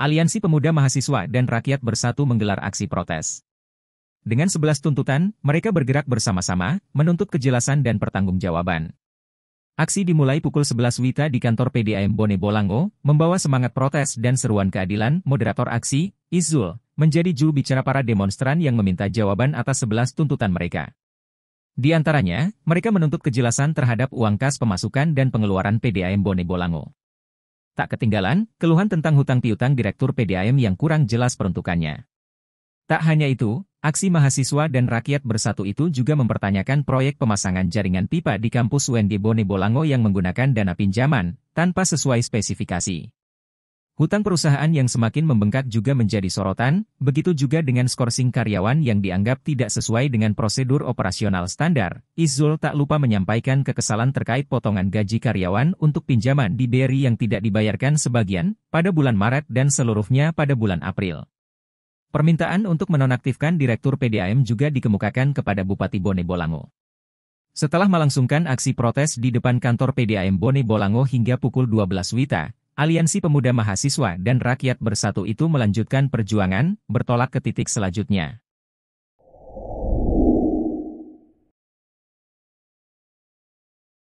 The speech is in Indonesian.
Aliansi Pemuda Mahasiswa dan Rakyat Bersatu menggelar aksi protes. Dengan sebelas tuntutan, mereka bergerak bersama-sama, menuntut kejelasan dan pertanggungjawaban. Aksi dimulai pukul 11 WITA di kantor PDAM Bone Bolango, membawa semangat protes dan seruan keadilan, moderator aksi, Izul, menjadi juru bicara para demonstran yang meminta jawaban atas sebelas tuntutan mereka. Di antaranya, mereka menuntut kejelasan terhadap uang kas pemasukan dan pengeluaran PDAM Bone Bolango. Tak ketinggalan, keluhan tentang hutang piutang Direktur PDAM yang kurang jelas peruntukannya. Tak hanya itu, aksi mahasiswa dan rakyat bersatu itu juga mempertanyakan proyek pemasangan jaringan pipa di kampus Wendy Bone Bolango yang menggunakan dana pinjaman, tanpa sesuai spesifikasi. Hutang perusahaan yang semakin membengkak juga menjadi sorotan, begitu juga dengan skorsing karyawan yang dianggap tidak sesuai dengan prosedur operasional standar. Izul tak lupa menyampaikan kekesalan terkait potongan gaji karyawan untuk pinjaman di BRI yang tidak dibayarkan sebagian pada bulan Maret dan seluruhnya pada bulan April. Permintaan untuk menonaktifkan Direktur PDAM juga dikemukakan kepada Bupati Bone Bolango. Setelah melangsungkan aksi protes di depan kantor PDAM Bone Bolango hingga pukul 12 Wita, Aliansi Pemuda Mahasiswa dan Rakyat Bersatu itu melanjutkan perjuangan, bertolak ke titik selanjutnya.